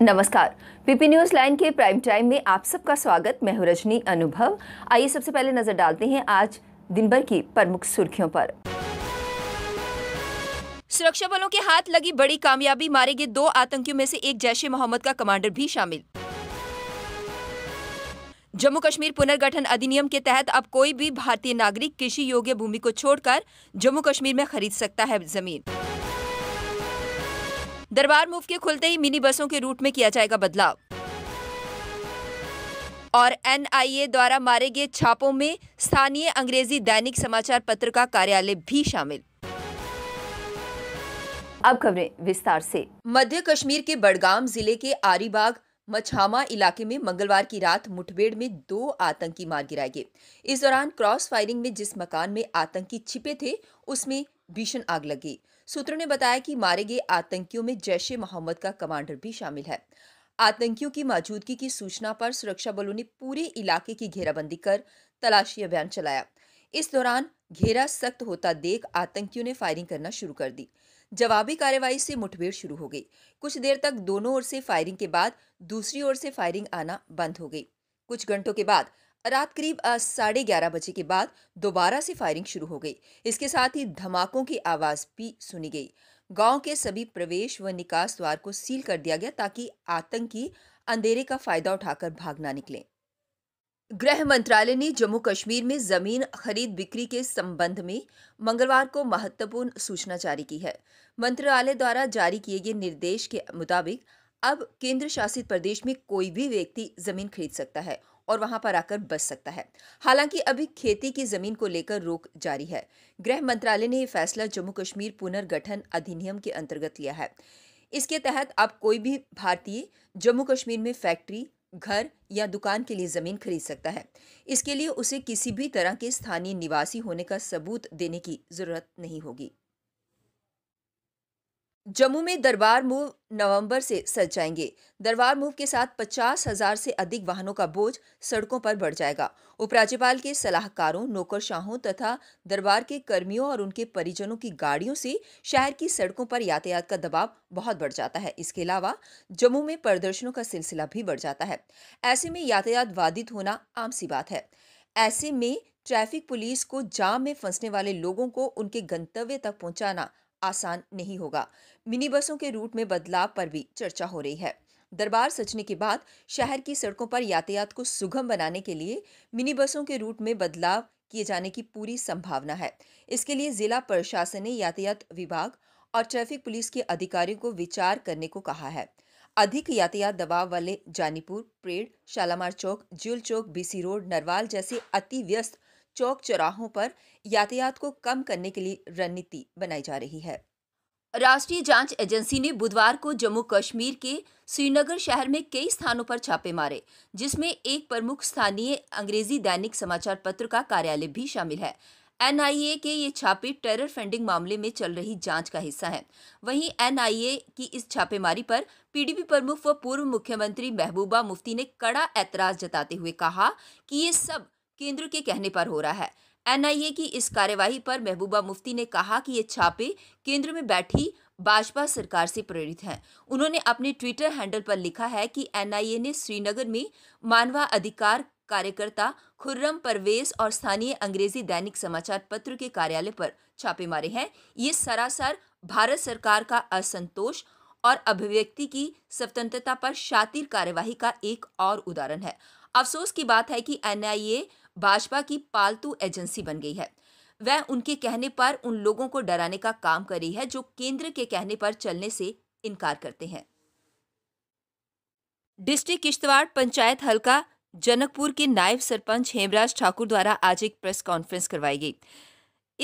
नमस्कार PP news line के prime time में आप सबका स्वागत मैं हूं रजनी अनुभव आइए सबसे पहले नजर डालते हैं आज दिन भर की प्रमुख सुर्खियों पर सुरक्षा बलों के हाथ लगी बड़ी कामयाबी मारे गए दो आतंकियों में से एक जैश ए मोहम्मद का कमांडर भी शामिल जम्मू कश्मीर पुनर्गठन अधिनियम के तहत अब कोई भी भारतीय नागरिक कृषि योग्य भूमि को छोड़कर जम्मू कश्मीर में खरीद सकता है जमीन दरबार मूव के खुलते ही मिनी बसों के रूट में किया जाएगा बदलाव और एनआईए द्वारा मारे गए छापों में स्थानीय अंग्रेजी दैनिक समाचार पत्र का कार्यालय भी शामिल अब खबरें विस्तार से मध्य कश्मीर के बडगाम जिले के आरीबाग मछामा इलाके में मंगलवार की रात मुठभेड़ में दो आतंकी मार गिराए गए इस दौरान क्रॉस फायरिंग में जिस मकान में आतंकी छिपे थे उसमें भीषण आग लगी सूत्रों ने बताया कि मारे गए आतंकियों में जैश ए मोहम्मद का कमांडर भी शामिल है आतंकियों की मौजूदगी की सूचना पर सुरक्षा बलों ने पूरे इलाके की घेराबंदी कर तलाशी अभियान चलाया इस दौरान घेरा सख्त होता देख आतंकियों ने फायरिंग करना शुरू कर दी जवाबी कार्रवाई से मुठभेड़ शुरू हो गई कुछ देर तक दोनों ओर से फायरिंग के बाद दूसरी ओर से फायरिंग आना बंद हो गई कुछ घंटों के बाद रात करीब साढ़े ग्यारह बजे के बाद दोबारा से फायरिंग शुरू हो गई इसके साथ ही धमाकों की आवाज़ भी सुनी गई गांव के सभी प्रवेश व निकास द्वार को सील कर दिया गया ताकि आतंकी अंधेरे का फायदा उठाकर भाग ना गृह मंत्रालय ने जम्मू कश्मीर में जमीन खरीद बिक्री के संबंध में मंगलवार को महत्वपूर्ण सूचना जारी की है मंत्रालय द्वारा जारी किए गए निर्देश के मुताबिक अब केंद्र शासित प्रदेश में कोई भी व्यक्ति जमीन खरीद सकता है और वहां पर आकर बस सकता है हालांकि अभी खेती की जमीन को लेकर रोक जारी है गृह मंत्रालय ने यह फैसला जम्मू कश्मीर पुनर्गठन अधिनियम के अंतर्गत लिया है इसके तहत अब कोई भी भारतीय जम्मू कश्मीर में फैक्ट्री घर या दुकान के लिए ज़मीन खरीद सकता है इसके लिए उसे किसी भी तरह के स्थानीय निवासी होने का सबूत देने की ज़रूरत नहीं होगी जम्मू में दरबार मूव नवंबर से सज जाएंगे दरबार मूव के साथ पचास हजार से अधिक वाहनों का बोझ सड़कों पर बढ़ जाएगा उपराज्यपाल के सलाहकारों नौकरशाहों तथा दरबार के कर्मियों और उनके परिजनों की गाड़ियों से शहर की सड़कों पर यातायात का दबाव बहुत बढ़ जाता है इसके अलावा जम्मू में प्रदर्शनों का सिलसिला भी बढ़ जाता है ऐसे में यातायात बाधित होना आम सी बात है ऐसे में ट्रैफिक पुलिस को जाम में फंसने वाले लोगों को उनके गंतव्य तक पहुंचाना आसान नहीं होगा मिनी बसों के रूट में बदलाव पर भी चर्चा हो रही है दरबार सजने के बाद शहर की सड़कों पर यातायात को सुगम बनाने के लिए मिनी बसों के रूट में बदलाव किए जाने की पूरी संभावना है इसके लिए जिला प्रशासन ने यातायात विभाग और ट्रैफिक पुलिस के अधिकारियों को विचार करने को कहा है अधिक यातायात दबाव वाले जानीपुर प्रेड शालामार चौक जुल चौक बीसी रोड नरवाल जैसे अति व्यस्त चौक चौराहों पर यातायात को कम करने के लिए रणनीति बनाई जा रही है राष्ट्रीय जांच एजेंसी ने बुधवार को जम्मू कश्मीर के श्रीनगर शहर में कई स्थानों पर छापे मारे जिसमें एक प्रमुख स्थानीय अंग्रेजी दैनिक समाचार पत्र का कार्यालय भी शामिल है एनआईए के ये छापे टेरर फंडिंग मामले में चल रही जांच का हिस्सा हैं। वहीं एनआईए की इस छापेमारी पर पीडीपी प्रमुख व पूर्व मुख्यमंत्री महबूबा मुफ्ती ने कड़ा ऐतराज जताते हुए कहा कि ये सब केंद्र के कहने पर हो रहा है एनआईए की इस कार्यवाही पर महबूबा मुफ्ती ने कहा कि ये छापे केंद्र में बैठी भाजपा सरकार से प्रेरित हैं उन्होंने अपने ट्विटर हैंडल पर लिखा है कि एनआईए ने श्रीनगर में मानवाधिकार कार्यकर्ता खुर्रम परवेज और स्थानीय अंग्रेजी दैनिक समाचार पत्र के कार्यालय पर छापे मारे हैं ये सरासर भारत सरकार का असंतोष और अभिव्यक्ति की स्वतंत्रता पर शातिर कार्यवाही का एक और उदाहरण है अफसोस की बात है कि एनआईए भाजपा की पालतू एजेंसी बन गई है वह उनके कहने पर उन लोगों को डराने का काम कर रही है जो केंद्र के कहने पर चलने से इनकार करते हैं डिस्ट्रिक्ट किश्तवाड़ पंचायत हल्का जनकपुर के नायब सरपंच हेमराज ठाकुर द्वारा आज एक प्रेस कॉन्फ्रेंस करवाई गई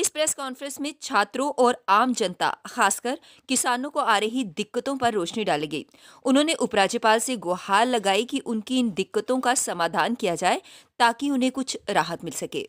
इस प्रेस कॉन्फ्रेंस में छात्रों और आम जनता खासकर किसानों को आ रही दिक्कतों पर रोशनी डालेगी उन्होंने उपराज्यपाल से गुहार लगाई कि उनकी इन दिक्कतों का समाधान किया जाए ताकि उन्हें कुछ राहत मिल सके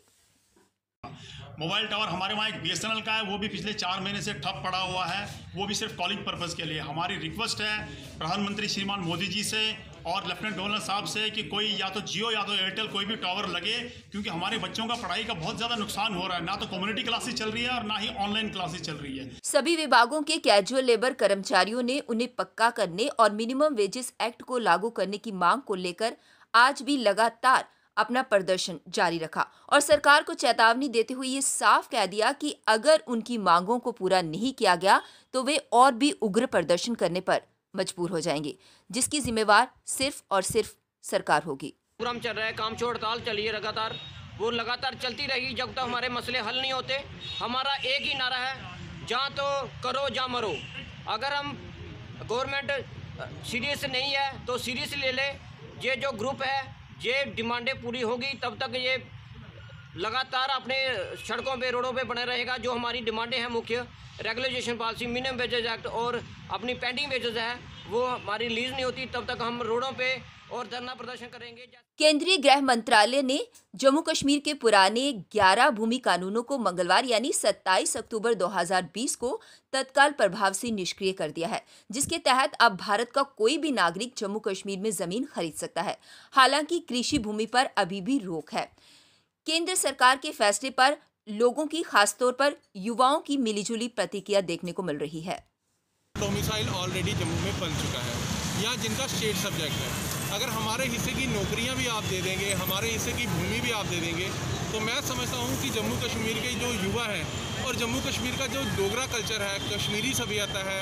मोबाइल टावर हमारे वहाँ एक बी का है वो भी पिछले चार महीने से ठप पड़ा हुआ है वो भी सिर्फ कॉलिंग पर्पज़ के लिए हमारी रिक्वेस्ट है प्रधानमंत्री श्रीमान मोदी जी से और लेफ्टिनेंट गवर्नर साहब से कि कोई या तो जियो या तो एयरटेल कोई भी टावर लगे क्योंकि हमारे बच्चों का पढ़ाई का बहुत ज्यादा नुकसान हो रहा है ना तो कम्युनिटी क्लासेस चल रही है और ना ही ऑनलाइन क्लासेस चल रही है सभी विभागों के कैजुअल लेबर कर्मचारियों ने उन्हें पक्का करने और मिनिमम वेजेस एक्ट को लागू करने की मांग को लेकर आज भी लगातार अपना प्रदर्शन जारी रखा और सरकार को चेतावनी देते हुए ये साफ कह दिया कि अगर उनकी मांगों को पूरा नहीं किया गया तो वे और भी उग्र प्रदर्शन करने पर मजबूर हो जाएंगे जिसकी जिम्मेवार सिर्फ और सिर्फ सरकार होगी पूरा चल रहा है काम छोड़ ताल चलिए लगातार वो लगातार चलती रहेगी जब तक हमारे मसले हल नहीं होते हमारा एक ही नारा है जहाँ तो करो जहाँ मरो अगर हम गवर्नमेंट सीरियस नहीं है तो सीरियस ले ले ये जो ग्रुप है ये डिमांडें पूरी होगी तब तक ये लगातार अपने सड़कों पे रोडों पे बने रहेगा जो हमारी डिमांडें हैं मुख्य regulation policy minimum wages act और अपनी पेंडिंग वेजेज है वो हमारी रिलीज नहीं होती तब तक हम रोडों पे और धरना प्रदर्शन करेंगे केंद्रीय गृह मंत्रालय ने जम्मू कश्मीर के पुराने 11 भूमि कानूनों को मंगलवार यानी 27 अक्टूबर 2020 को तत्काल प्रभाव से निष्क्रिय कर दिया है जिसके तहत अब भारत का कोई भी नागरिक जम्मू कश्मीर में जमीन खरीद सकता है हालांकि कृषि भूमि पर अभी भी रोक है केंद्र सरकार के फैसले पर लोगों की खासतौर पर युवाओं की मिलीजुली प्रतिक्रिया देखने को मिल रही है डोमिसाइल ऑलरेडी जम्मू में बन चुका है या जिनका स्टेट सब्जेक्ट है अगर हमारे हिस्से की नौकरियां भी आप दे देंगे हमारे हिस्से की भूमि भी आप दे देंगे तो मैं समझता हूँ कि जम्मू कश्मीर के जो युवा हैं और जम्मू कश्मीर का जो डोगरा कल्चर है कश्मीरी सभ्यता है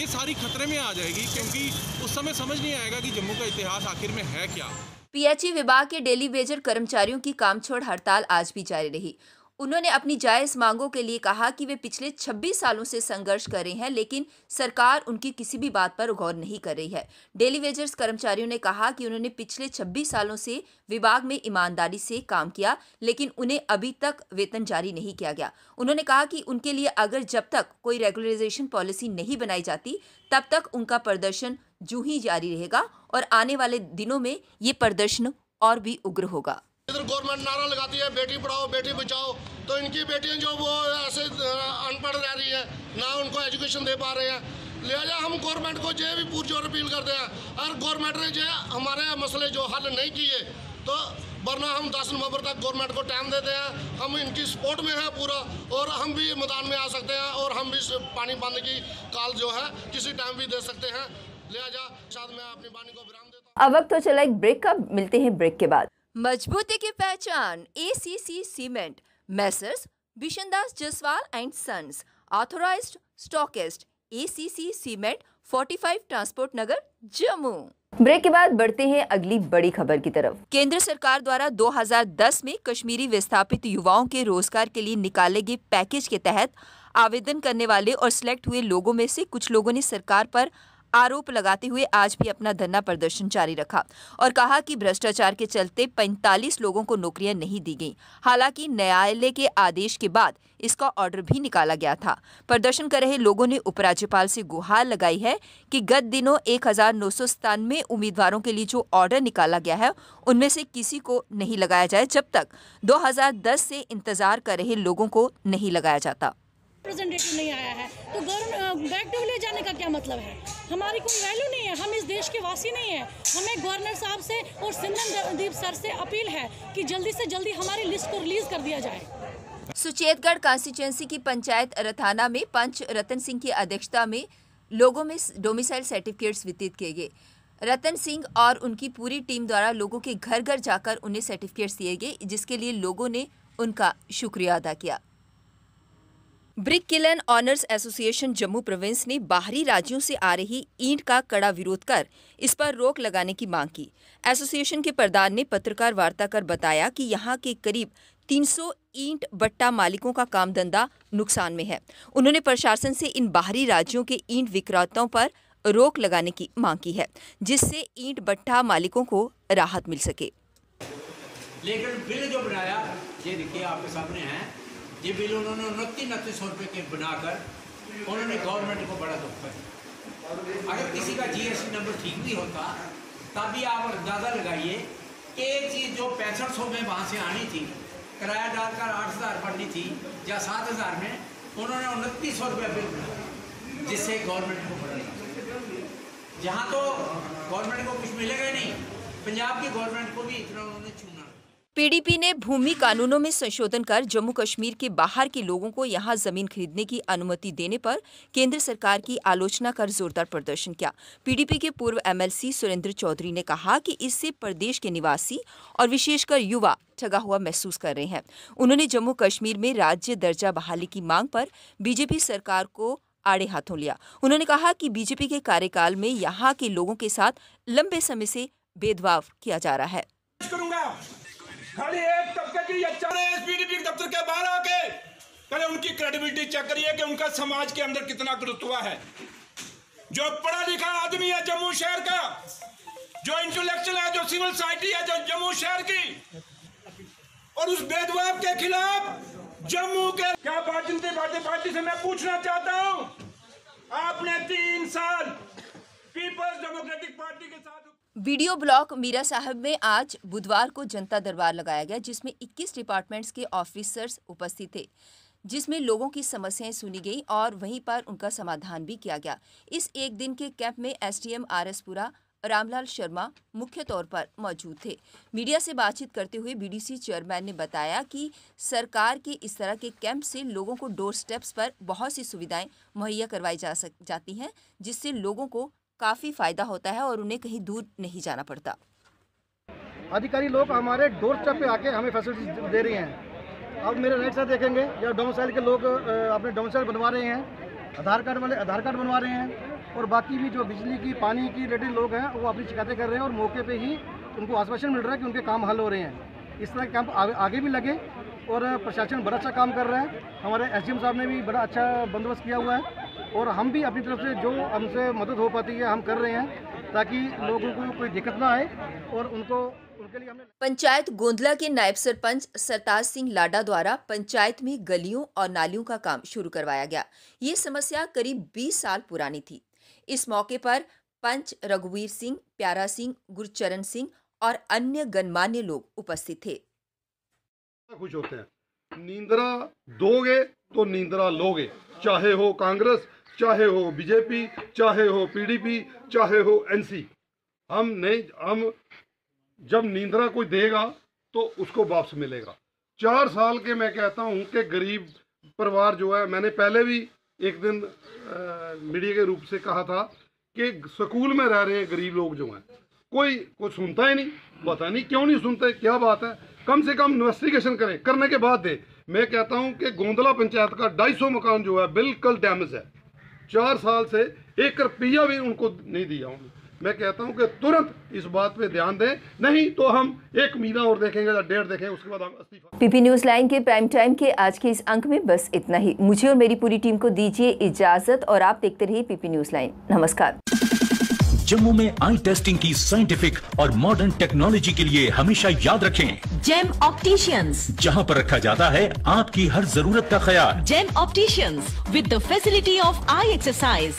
ये सारी खतरे में आ जाएगी क्योंकि उस समय समझ नहीं आएगा कि जम्मू का इतिहास आखिर में है क्या पीएचई विभाग के डेली वेजर कर्मचारियों की काम छोड़ हड़ताल आज भी जारी रही उन्होंने अपनी जायज़ मांगों के लिए कहा कि वे पिछले 26 सालों से संघर्ष कर रहे हैं लेकिन सरकार उनकी किसी भी बात पर गौर नहीं कर रही है डेली वेजर्स कर्मचारियों ने कहा कि उन्होंने पिछले 26 सालों से विभाग में ईमानदारी से काम किया लेकिन उन्हें अभी तक वेतन जारी नहीं किया गया उन्होंने कहा कि उनके लिए अगर जब तक कोई रेगुलराइजेशन पॉलिसी नहीं बनाई जाती तब तक उनका प्रदर्शन जू ही जारी रहेगा और आने वाले दिनों में ये प्रदर्शन और भी उग्र होगा इधर गवर्नमेंट नारा लगाती है बेटी पढ़ाओ बेटी बचाओ तो इनकी बेटियां जो वो ऐसे अनपढ़ रह रही है ना उनको एजुकेशन दे पा रहे हैं लिहाजा हम गवर्नमेंट को जो भी और अपील करते हैं और गवर्नमेंट ने जो हमारे मसले जो हल नहीं किए तो वरना हम 10 नवंबर तक गवर्नमेंट को टाइम देते हैं हम इनकी सपोर्ट में हैं पूरा और हम भी मैदान में आ सकते हैं और हम भी पानी बंद की काल जो है किसी टाइम भी दे सकते हैं अब वक्त तो चला एक ब्रेक का मिलते हैं ब्रेक के बाद मजबूती की पहचान A C C cement messrs Bishandas Jaswal and sons authorised stockist A C C cement 45 transport Nagar Jammu break के बाद बढ़ते हैं अगली बड़ी खबर की तरफ केंद्र सरकार द्वारा 2010 में कश्मीरी विस्थापित युवाओं के रोजगार के लिए निकाले गए पैकेज के तहत आवेदन करने वाले और सिलेक्ट हुए लोगों में से कुछ लोगों ने सरकार पर आरोप लगाते हुए आज भी अपना धरना प्रदर्शन जारी रखा और कहा कि भ्रष्टाचार के चलते 45 लोगों को नौकरियां नहीं दी गई हालांकि न्यायालय के आदेश के बाद इसका ऑर्डर भी निकाला गया था प्रदर्शन कर रहे लोगों ने उपराज्यपाल से गुहार लगाई है कि गत दिनों एक उम्मीदवारों के लिए जो ऑर्डर निकाला गया है उनमें से किसी को नहीं लगाया जाए जब तक दो से इंतजार कर रहे लोगों को नहीं लगाया जाता रिप्रेजेंटेटिव नहीं आया है तो बैक टू विलेज जाने का क्या मतलब है हमारी कोई वैल्यू नहीं है हम इस देश के वासी नहीं हैं हमें गवर्नर साहब से और सिंधन दीप सर से अपील है कि जल्दी से जल्दी हमारी लिस्ट को रिलीज कर दिया जाए सुचेतगढ़ कॉन्स्टिट्युएंसी की पंचायत रथाना में पंच रतन सिंह की अध्यक्षता में लोगों में डोमिसाइल सर्टिफिकेट्स वितरित किए गए रतन सिंह और उनकी पूरी टीम द्वारा लोगों के घर घर जाकर उन्हें सर्टिफिकेट्स दिए गए जिसके लिए लोगों ने उनका शुक्रिया अदा किया brick kiln owners association Jammu province ने बाहरी राज्यों से आ रही ईंट का कड़ा विरोध कर इस पर रोक लगाने की मांग की एसोसिएशन के प्रधान ने पत्रकार वार्ता कर बताया कि यहाँ के करीब 300 ईंट बट्टा मालिकों का काम धंधा नुकसान में है उन्होंने प्रशासन से इन बाहरी राज्यों के ईंट विक्रेताओं पर रोक लगाने की मांग की है जिससे ईंट बट्टा मालिकों को राहत मिल सके लेकिन बिल जो बनाया ये देखिए आपके सामने है ये बिल उन्होंने उनतीस उनतीस सौ रुपये के बनाकर उन्होंने गवर्नमेंट को बड़ा धोखा दिया अगर किसी का जीएसटी नंबर ठीक भी होता तभी आप अंदाज़ा लगाइए कि एक चीज़ जो पैंसठ सौ में वहाँ से आनी थी किराया डालकर आठ हज़ार पड़नी थी या सात हज़ार में उन्होंने उनतीस सौ रुपया बिल बनाया जिससे गवर्नमेंट को बड़ा जहाँ तो गवर्नमेंट को कुछ मिलेगा ही नहीं पंजाब की गवर्नमेंट को भी इतना उन्होंने चुना पीडीपी ने भूमि कानूनों में संशोधन कर जम्मू कश्मीर के बाहर के लोगों को यहां जमीन खरीदने की अनुमति देने पर केंद्र सरकार की आलोचना कर जोरदार प्रदर्शन किया पीडीपी के पूर्व एमएलसी सुरेंद्र चौधरी ने कहा कि इससे प्रदेश के निवासी और विशेषकर युवा ठगा हुआ महसूस कर रहे हैं उन्होंने जम्मू कश्मीर में राज्य दर्जा बहाली की मांग पर बीजेपी सरकार को आड़े हाथों लिया उन्होंने कहा कि बीजेपी के कार्यकाल में यहाँ के लोगों के साथ लंबे समय से भेदभाव किया जा रहा है खाली एक तबके की या अचारे एसपीडीपी दफ्तर के बाहर आके पहले उनकी क्रेडिबिलिटी चेक करिए कि उनका समाज के अंदर कितना गुरुत्व है जो पढ़ा लिखा आदमी है जम्मू शहर का जो इंटेलेक्चुअल है जो सिविल सोसाइटी है जो जम्मू शहर की और उस भेदभाव के खिलाफ जम्मू के क्या भारतीय जनता पार्टी पार्टी से मैं पूछना चाहता हूं आपने तीन साल पीपल्स डेमोक्रेटिक पार्टी के साथ वीडियो ब्लॉक मीरा साहब में आज बुधवार को जनता दरबार लगाया गया जिसमें 21 डिपार्टमेंट्स के ऑफिसर्स उपस्थित थे जिसमें लोगों की समस्याएं सुनी गई और वहीं पर उनका समाधान भी किया गया इस एक दिन के कैंप में एसडीएम आरएसपुरा रामलाल शर्मा मुख्य तौर पर मौजूद थे मीडिया से बातचीत करते हुए बीडीसी चेयरमैन ने बताया कि सरकार के इस तरह के कैंप से लोगों को डोर स्टेप्स पर बहुत सी सुविधाएं मुहैया करवाई जा सक जाती हैं जिससे लोगों को काफ़ी फ़ायदा होता है और उन्हें कहीं दूर नहीं जाना पड़ता अधिकारी लोग हमारे डोर स्टेप पे आके हमें फैसिलिटीज दे रहे हैं अब मेरे राइट साइड देखेंगे या डाउन के लोग अपने डाउन बनवा रहे हैं आधार कार्ड वाले आधार कार्ड बनवा रहे हैं और बाकी भी जो बिजली की पानी की रिलेटेड लोग हैं वो अपनी शिकायतें कर रहे हैं और मौके पे ही उनको आश्वासन मिल रहा है कि उनके काम हल हो रहे हैं इस तरह के आगे भी लगे और प्रशासन बड़ा अच्छा काम कर रहा है हमारे एस साहब ने भी बड़ा अच्छा बंदोबस्त किया हुआ है और हम भी अपनी तरफ से जो हमसे मदद हो पाती है हम कर रहे हैं ताकि लोगों को कोई दिक्कत ना आए और उनको पंचायत गोंदला के नायब सरपंच सरताज सिंह लाडा द्वारा पंचायत में गलियों और नालियों का काम शुरू करवाया गया ये समस्या करीब 20 साल पुरानी थी इस मौके पर पंच रघुवीर सिंह प्यारा सिंह गुरचरण सिंह और अन्य गणमान्य लोग उपस्थित थे खुश होते हैं नींद्रा दोगे तो नींद्रा लोगे चाहे हो कांग्रेस चाहे हो बीजेपी चाहे हो पीडीपी चाहे हो एनसी हम नहीं हम जब नींदरा कोई देगा तो उसको वापस मिलेगा चार साल के मैं कहता हूँ कि गरीब परिवार जो है मैंने पहले भी एक दिन मीडिया के रूप से कहा था कि स्कूल में रह रहे हैं गरीब लोग जो हैं कोई कोई सुनता ही नहीं पता नहीं क्यों नहीं सुनते क्या बात है कम से कम इन्वेस्टिगेशन करें करने के बाद दे मैं कहता हूं कि गोंदला पंचायत का 250 मकान जो है बिल्कुल डैमेज है चार साल से एक रुपया भी उनको नहीं दिया हूँ मैं कहता हूँ कि तुरंत इस बात पे ध्यान दें नहीं तो हम एक महीना और देखेंगे या डेढ़ देखेंगे उसके बाद हम इस्तीफा पीपी न्यूज लाइन के प्राइम टाइम के आज के इस अंक में बस इतना ही मुझे और मेरी पूरी टीम को दीजिए इजाजत और आप देखते रहिए पीपी न्यूज लाइन नमस्कार जम्मू में आई टेस्टिंग की साइंटिफिक और मॉडर्न टेक्नोलॉजी के लिए हमेशा याद रखें जेम ऑप्टिशियंस जहां पर रखा जाता है आपकी हर जरूरत का ख्याल gem opticians with the facility of eye exercise